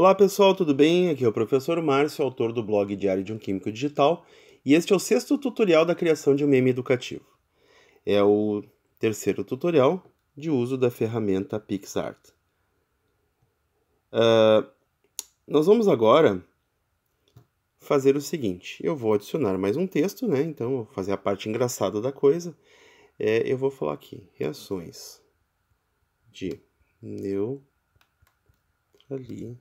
Olá pessoal, tudo bem? Aqui é o professor Márcio, autor do blog Diário de um Químico Digital, e este é o sexto tutorial da criação de um meme educativo. É o terceiro tutorial de uso da ferramenta PixArt. Uh, nós vamos agora fazer o seguinte: eu vou adicionar mais um texto, né? Então, vou fazer a parte engraçada da coisa. É, eu vou falar aqui: reações de neutralização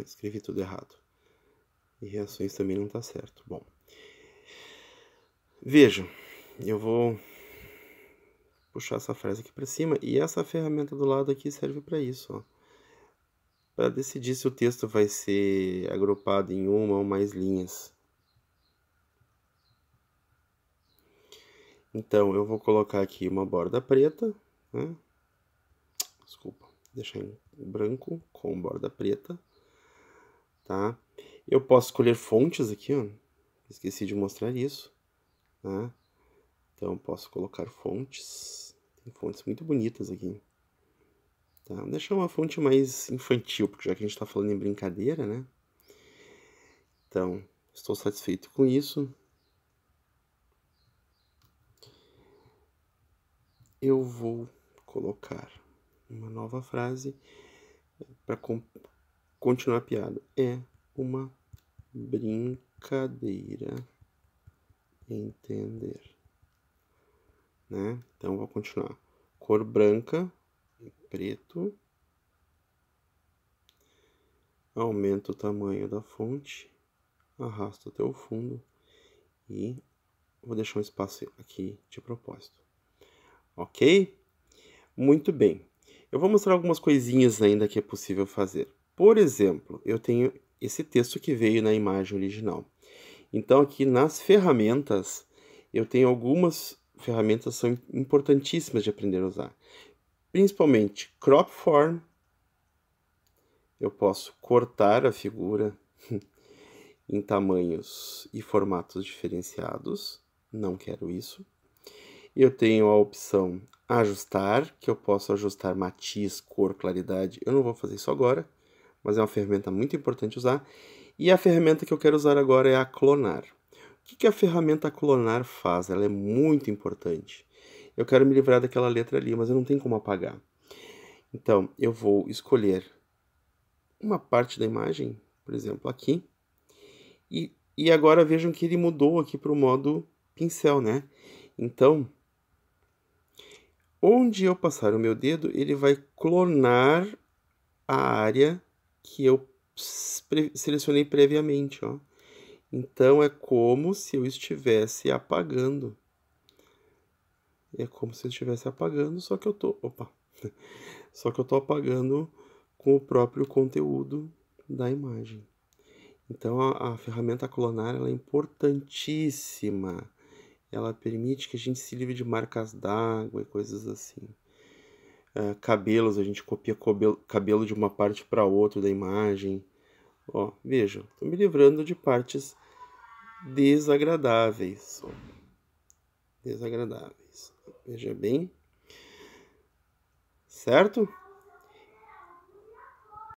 Escrevi tudo errado. E reações também não está certo. Bom. Vejam, eu vou puxar essa frase aqui para cima e essa ferramenta do lado aqui serve para isso, Para decidir se o texto vai ser agrupado em uma ou mais linhas. Então, eu vou colocar aqui uma borda preta, né? desculpa, deixar em branco com borda preta, tá? Eu posso escolher fontes aqui, ó, esqueci de mostrar isso, né? Então posso colocar fontes, tem fontes muito bonitas aqui. Tá? Vou deixar uma fonte mais infantil, porque já que a gente está falando em brincadeira, né? Então, estou satisfeito com isso. Eu vou colocar uma nova frase para continuar a piada. É uma brincadeira entender. Né? Então vou continuar. Cor branca, e preto. Aumenta o tamanho da fonte, arrasta até o fundo e vou deixar um espaço aqui de propósito. Ok? Muito bem. Eu vou mostrar algumas coisinhas ainda que é possível fazer. Por exemplo, eu tenho esse texto que veio na imagem original. Então, aqui nas ferramentas, eu tenho algumas ferramentas que são importantíssimas de aprender a usar. Principalmente crop form. Eu posso cortar a figura em tamanhos e formatos diferenciados. Não quero isso. Eu tenho a opção ajustar, que eu posso ajustar matiz, cor, claridade. Eu não vou fazer isso agora, mas é uma ferramenta muito importante usar. E a ferramenta que eu quero usar agora é a clonar. O que a ferramenta clonar faz? Ela é muito importante. Eu quero me livrar daquela letra ali, mas eu não tenho como apagar. Então, eu vou escolher uma parte da imagem, por exemplo, aqui. E, e agora vejam que ele mudou aqui para o modo pincel, né? Então, Onde eu passar o meu dedo, ele vai clonar a área que eu selecionei previamente. Ó. Então, é como se eu estivesse apagando. É como se eu estivesse apagando, só que eu tô, opa, só que eu tô apagando com o próprio conteúdo da imagem. Então, a, a ferramenta clonar é importantíssima ela permite que a gente se livre de marcas d'água e coisas assim. Uh, cabelos, a gente copia cabelo, cabelo de uma parte para outra da imagem. Ó, veja, estou me livrando de partes desagradáveis. Desagradáveis. Veja bem. Certo?